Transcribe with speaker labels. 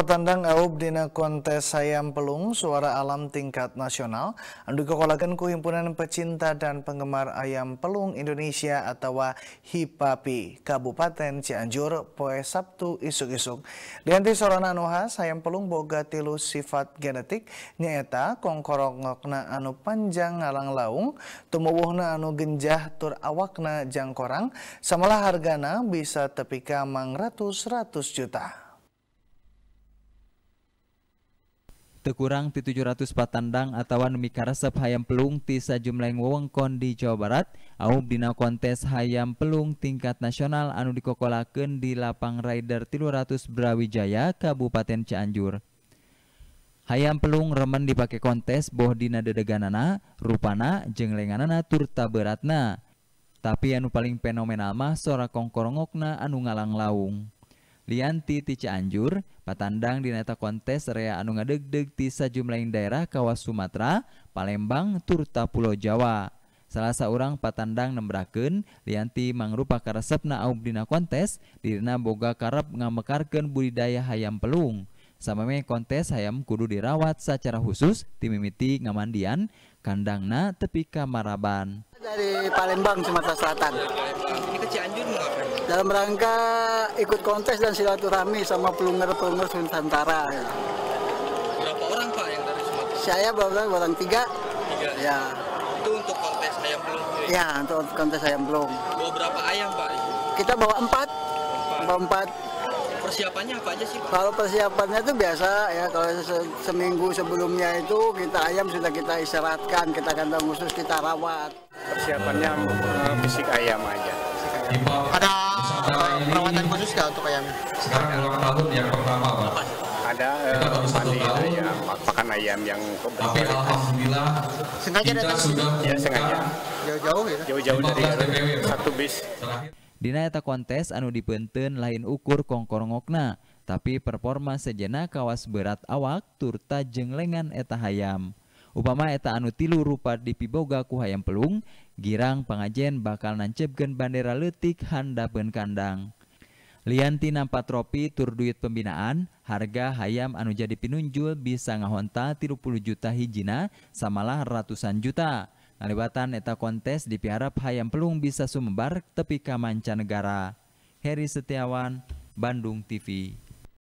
Speaker 1: Patandang Aub dina kontes sayam pelung suara alam tingkat nasional anu dikokolakeun ku himpunan pecinta dan penggemar ayam pelung Indonesia atau HIPAPI Kabupaten Cianjur poe Sabtu isuk-isuk. Dianti sorona anuha sayam pelung boga tilu sifat genetik nyaeta kongkorongokna anu panjang ngalang laung, tumuwuhna anu genjah tur awakna jangkorang, samalah hargana bisa tepika mang ratus ratus juta.
Speaker 2: tekurang ti 700 patandang atau resep hayam pelung ti sajumleng wewengkon di Jawa Barat aum dina kontes hayam pelung tingkat nasional anu dikokolaken di lapang rider 300 Brawijaya Kabupaten Cianjur Hayam pelung remen dipakai kontes boh dina dedeganana, rupana, jeng turta beratna. Tapi anu paling fenomenal mah sora kongkorongokna anu ngalang laung. Lianti ti Cianjur, patandang dineta kontes area anu ngadegdeg ti sajumlaing daerah kawas Sumatera, Palembang, turta Pulau Jawa. Salah seorang patandang nembraken Lianti mangrupa karesepna aub dina kontes dirina boga karep ngamekarken budidaya hayam pelung. Samame kontes hayam kudu dirawat secara khusus timimiti ngamandian kandangna tepi kamaraban.
Speaker 3: Dari Palembang Sumatera Selatan.
Speaker 1: Cianjur mengapa?
Speaker 3: Dalam rangka ikut kontes dan silaturahmi sama pelunger-pelunger Nusantara. Ya.
Speaker 1: Berapa orang Pak yang dari Sumatera?
Speaker 3: Saya berapa orang tiga. Tiga. Ya. Itu untuk kontes ayam belum? Ya, untuk kontes ayam belum. Bawa berapa ayam Pak? Kita bawa empat. Empat. Bawa empat persiapannya apa aja sih Kalau persiapannya itu biasa ya kalau se seminggu sebelumnya itu kita ayam sudah kita istirahatkan, kita kandang khusus kita rawat. Persiapannya eh, fisik ayam aja. Ada perawatan khusus nggak untuk ayam? Sekarang kalau tahun yang pertama Pak. Ada eh, mandi itu ya makan ayam yang tapi
Speaker 1: alhamdulillah
Speaker 3: sengaja kita sudah ya sengaja jauh-jauh ya jauh-jauh dari satu bis
Speaker 2: Dina eta kontes anu dipenten lain ukur kongkorongokna, tapi performa sejena kawas berat awak turta jenglengan eta hayam. Upama eta anu tilu rupa dipiboga ku hayam pelung, Girang pengajen bakal nancepken bandera letik handapun kandang. Liantina nampak tur duit pembinaan, harga hayam anu jadi pinunjul bisa ngahonta 30 juta hijina samalah ratusan juta. Ngalibatan eta kontes dipiharap hayam pelung bisa sumembar tepi ka mancanegara. Heri Setiawan, Bandung TV.